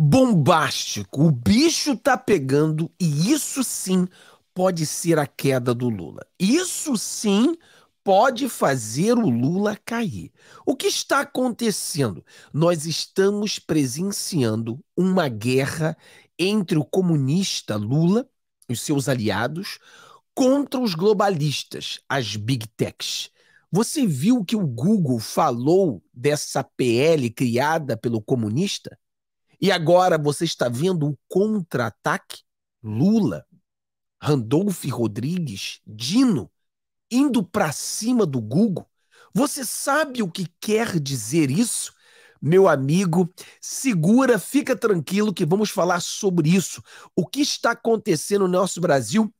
bombástico. O bicho tá pegando e isso sim pode ser a queda do Lula. Isso sim pode fazer o Lula cair. O que está acontecendo? Nós estamos presenciando uma guerra entre o comunista Lula e seus aliados contra os globalistas, as big techs. Você viu que o Google falou dessa PL criada pelo comunista? E agora você está vendo o contra-ataque Lula, Randolph Rodrigues, Dino, indo para cima do Google. Você sabe o que quer dizer isso? Meu amigo, segura, fica tranquilo que vamos falar sobre isso. O que está acontecendo no nosso Brasil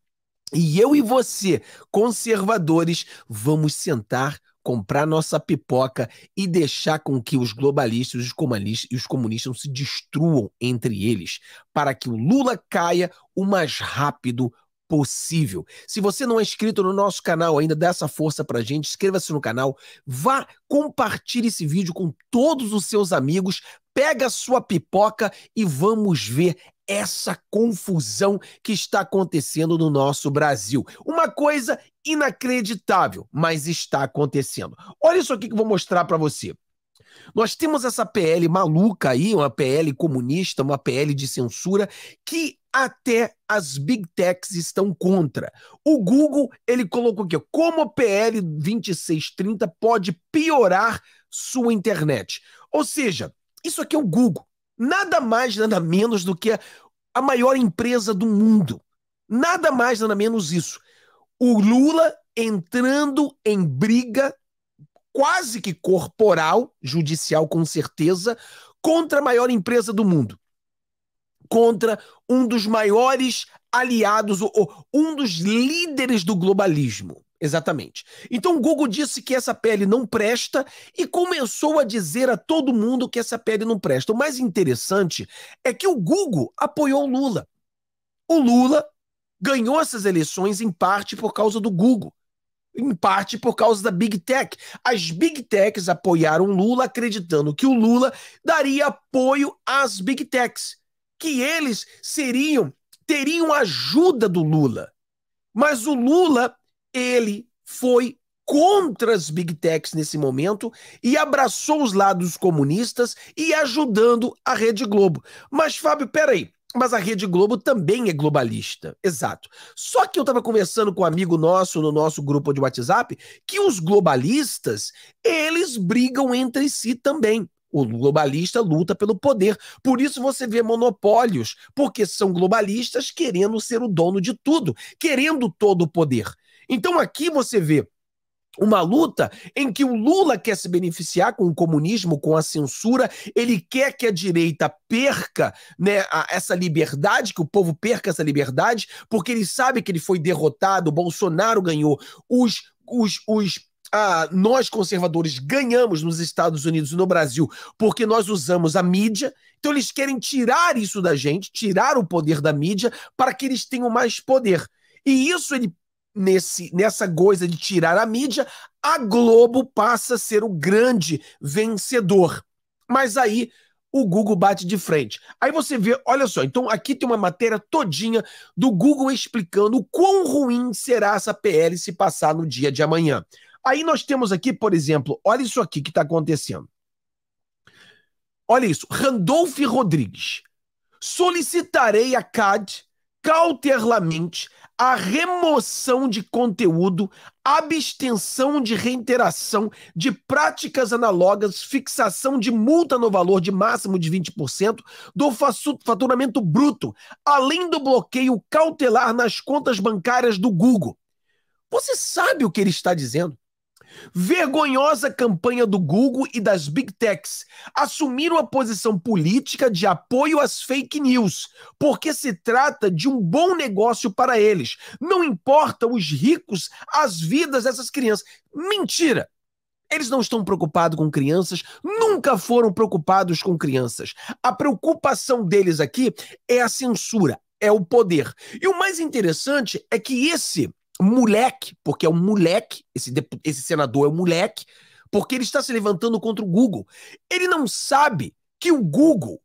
e eu e você, conservadores, vamos sentar comprar nossa pipoca e deixar com que os globalistas os comunistas, e os comunistas se destruam entre eles, para que o Lula caia o mais rápido possível. Se você não é inscrito no nosso canal ainda, dá essa força pra gente, inscreva-se no canal, vá, compartilhe esse vídeo com todos os seus amigos, pega a sua pipoca e vamos ver essa confusão que está acontecendo no nosso Brasil. Uma coisa inacreditável, mas está acontecendo. Olha isso aqui que eu vou mostrar para você. Nós temos essa PL maluca aí, uma PL comunista, uma PL de censura, que até as big techs estão contra. O Google, ele colocou aqui, como a PL 2630 pode piorar sua internet. Ou seja, isso aqui é o Google. Nada mais, nada menos do que a maior empresa do mundo. Nada mais, nada menos isso. O Lula entrando em briga quase que corporal, judicial com certeza, contra a maior empresa do mundo. Contra um dos maiores aliados, ou, um dos líderes do globalismo. Exatamente. Então o Google disse que essa pele não presta e começou a dizer a todo mundo que essa pele não presta. O mais interessante é que o Google apoiou o Lula. O Lula ganhou essas eleições em parte por causa do Google, em parte por causa da Big Tech. As Big Techs apoiaram o Lula acreditando que o Lula daria apoio às Big Techs, que eles seriam teriam ajuda do Lula. Mas o Lula ele foi contra as big techs nesse momento e abraçou os lados comunistas e ajudando a Rede Globo. Mas, Fábio, peraí. Mas a Rede Globo também é globalista. Exato. Só que eu estava conversando com um amigo nosso no nosso grupo de WhatsApp que os globalistas, eles brigam entre si também. O globalista luta pelo poder. Por isso você vê monopólios, porque são globalistas querendo ser o dono de tudo, querendo todo o poder. Então aqui você vê uma luta em que o Lula quer se beneficiar com o comunismo, com a censura, ele quer que a direita perca né, a, essa liberdade, que o povo perca essa liberdade, porque ele sabe que ele foi derrotado, o Bolsonaro ganhou, os, os, os ah, nós conservadores ganhamos nos Estados Unidos e no Brasil porque nós usamos a mídia. Então eles querem tirar isso da gente, tirar o poder da mídia para que eles tenham mais poder. E isso ele nesse, nessa coisa de tirar a mídia, a Globo passa a ser o grande vencedor. Mas aí o Google bate de frente. Aí você vê, olha só, então aqui tem uma matéria todinha do Google explicando quão ruim será essa PL se passar no dia de amanhã. Aí nós temos aqui, por exemplo, olha isso aqui que está acontecendo. Olha isso, Randolph Rodrigues. Solicitarei a CAD cautelarmente a remoção de conteúdo, abstenção de reiteração de práticas análogas, fixação de multa no valor de máximo de 20% do faturamento bruto, além do bloqueio cautelar nas contas bancárias do Google. Você sabe o que ele está dizendo? Vergonhosa campanha do Google e das Big Techs. Assumiram a posição política de apoio às fake news, porque se trata de um bom negócio para eles. Não importa os ricos, as vidas dessas crianças. Mentira! Eles não estão preocupados com crianças, nunca foram preocupados com crianças. A preocupação deles aqui é a censura, é o poder. E o mais interessante é que esse moleque, porque é um moleque, esse, esse senador é um moleque, porque ele está se levantando contra o Google. Ele não sabe que o Google.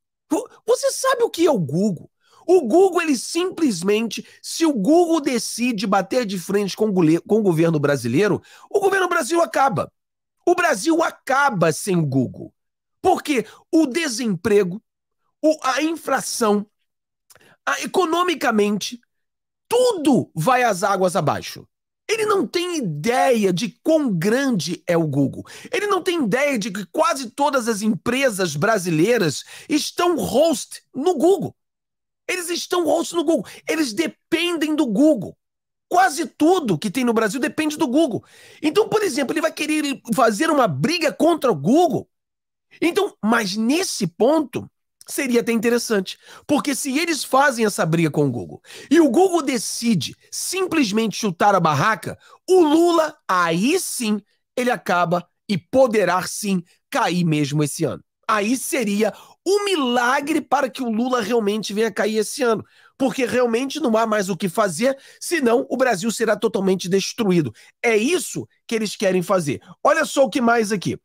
Você sabe o que é o Google? O Google, ele simplesmente, se o Google decide bater de frente com o, com o governo brasileiro, o governo Brasil acaba. O Brasil acaba sem o Google. Porque o desemprego, o, a inflação, a, economicamente, tudo vai às águas abaixo. Ele não tem ideia de quão grande é o Google. Ele não tem ideia de que quase todas as empresas brasileiras estão host no Google. Eles estão host no Google. Eles dependem do Google. Quase tudo que tem no Brasil depende do Google. Então, por exemplo, ele vai querer fazer uma briga contra o Google. Então, mas nesse ponto, seria até interessante. Porque se eles fazem essa briga com o Google e o Google decide simplesmente chutar a barraca, o Lula, aí sim, ele acaba e poderá sim cair mesmo esse ano. Aí seria um milagre para que o Lula realmente venha cair esse ano. Porque realmente não há mais o que fazer, senão o Brasil será totalmente destruído. É isso que eles querem fazer. Olha só o que mais aqui.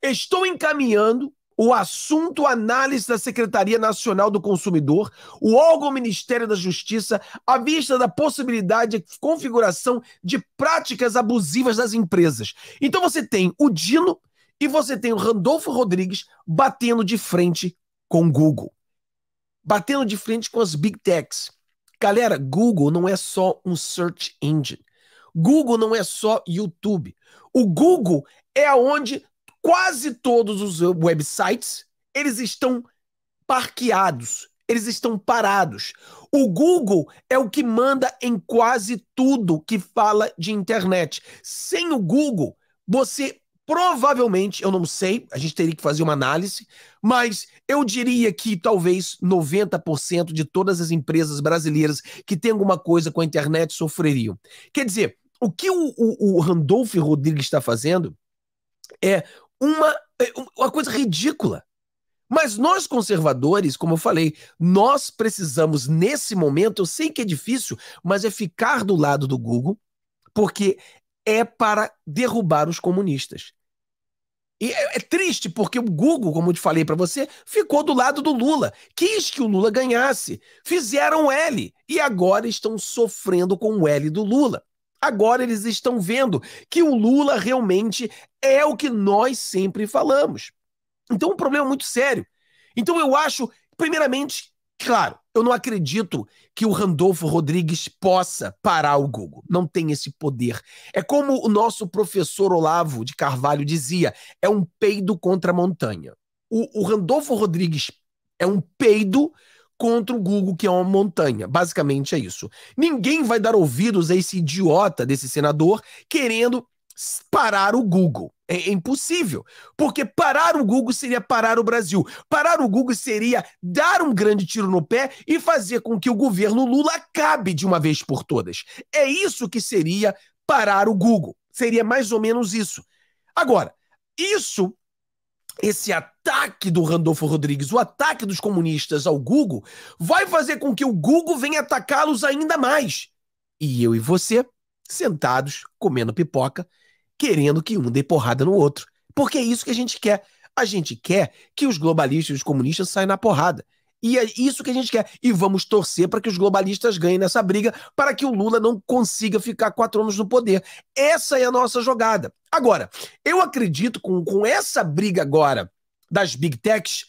Estou encaminhando o assunto análise da Secretaria Nacional do Consumidor, o órgão Ministério da Justiça, à vista da possibilidade de configuração de práticas abusivas das empresas. Então você tem o Dino e você tem o Randolfo Rodrigues batendo de frente com o Google, batendo de frente com as Big Techs. Galera, Google não é só um search engine. Google não é só YouTube. O Google é onde quase todos os websites, eles estão parqueados, eles estão parados. O Google é o que manda em quase tudo que fala de internet. Sem o Google, você provavelmente, eu não sei, a gente teria que fazer uma análise, mas eu diria que talvez 90% de todas as empresas brasileiras que têm alguma coisa com a internet sofreriam. Quer dizer, o que o, o, o Randolph Rodrigues está fazendo é uma, é, uma coisa ridícula. Mas nós conservadores, como eu falei, nós precisamos nesse momento, eu sei que é difícil, mas é ficar do lado do Google, porque é para derrubar os comunistas. E é, é triste porque o Google, como eu te falei para você, ficou do lado do Lula, quis que o Lula ganhasse, fizeram L e agora estão sofrendo com o L do Lula. Agora eles estão vendo que o Lula realmente é o que nós sempre falamos. Então, um problema é muito sério. Então, eu acho, primeiramente, claro, eu não acredito que o Randolfo Rodrigues possa parar o Google. Não tem esse poder. É como o nosso professor Olavo de Carvalho dizia: é um peido contra a montanha. O, o Randolfo Rodrigues é um peido contra o Google, que é uma montanha. Basicamente é isso. Ninguém vai dar ouvidos a esse idiota desse senador querendo parar o Google. É, é impossível, porque parar o Google seria parar o Brasil. Parar o Google seria dar um grande tiro no pé e fazer com que o governo Lula acabe de uma vez por todas. É isso que seria parar o Google. Seria mais ou menos isso. Agora, isso esse ataque do Randolfo Rodrigues, o ataque dos comunistas ao Google, vai fazer com que o Google venha atacá-los ainda mais. E eu e você, sentados, comendo pipoca, querendo que um dê porrada no outro. Porque é isso que a gente quer. A gente quer que os globalistas e os comunistas saiam na porrada. E é isso que a gente quer. E vamos torcer para que os globalistas ganhem nessa briga, para que o Lula não consiga ficar quatro anos no poder. Essa é a nossa jogada. Agora, eu acredito com, com essa briga agora das big techs,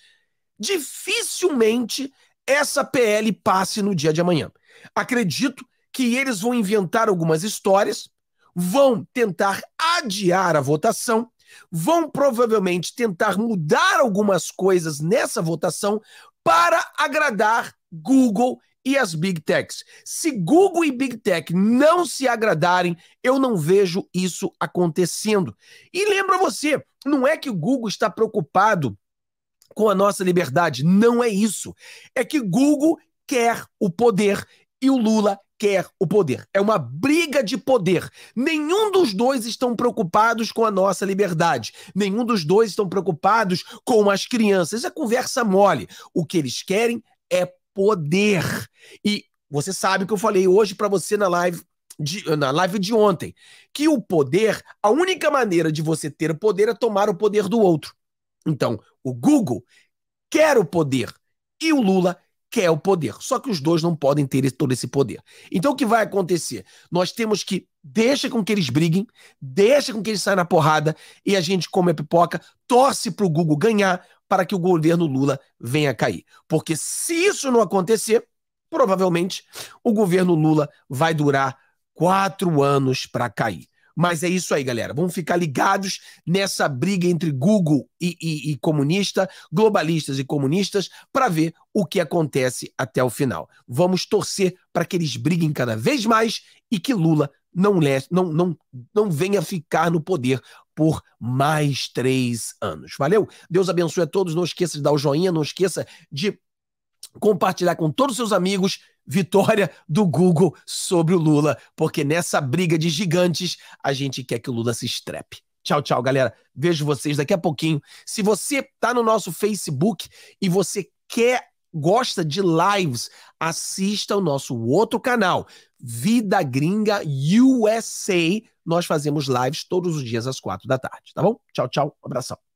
dificilmente essa PL passe no dia de amanhã. Acredito que eles vão inventar algumas histórias, vão tentar adiar a votação, vão provavelmente tentar mudar algumas coisas nessa votação para agradar Google e as Big Techs. Se Google e Big Tech não se agradarem, eu não vejo isso acontecendo. E lembra você, não é que o Google está preocupado com a nossa liberdade, não é isso. É que Google quer o poder e o Lula quer o poder. É uma briga de poder. Nenhum dos dois estão preocupados com a nossa liberdade. Nenhum dos dois estão preocupados com as crianças. É conversa mole. O que eles querem é poder. E você sabe que eu falei hoje para você na live de, na live de ontem, que o poder, a única maneira de você ter o poder é tomar o poder do outro. Então, o Google quer o poder e o Lula quer é o poder. Só que os dois não podem ter todo esse poder. Então o que vai acontecer? Nós temos que deixa com que eles briguem, deixa com que eles saiam na porrada e a gente come a pipoca, torce para o Google ganhar para que o governo Lula venha a cair. Porque se isso não acontecer, provavelmente o governo Lula vai durar quatro anos para cair. Mas é isso aí, galera. Vamos ficar ligados nessa briga entre Google e, e, e comunista, globalistas e comunistas, para ver o que acontece até o final. Vamos torcer para que eles briguem cada vez mais e que Lula não, não, não, não venha ficar no poder por mais três anos. Valeu? Deus abençoe a todos. Não esqueça de dar o joinha, não esqueça de compartilhar com todos os seus amigos vitória do Google sobre o Lula, porque nessa briga de gigantes a gente quer que o Lula se estrepe. Tchau, tchau, galera. Vejo vocês daqui a pouquinho. Se você está no nosso Facebook e você quer gosta de lives, assista o nosso outro canal, Vida Gringa USA. Nós fazemos lives todos os dias às quatro da tarde, tá bom? Tchau, tchau. Um abração.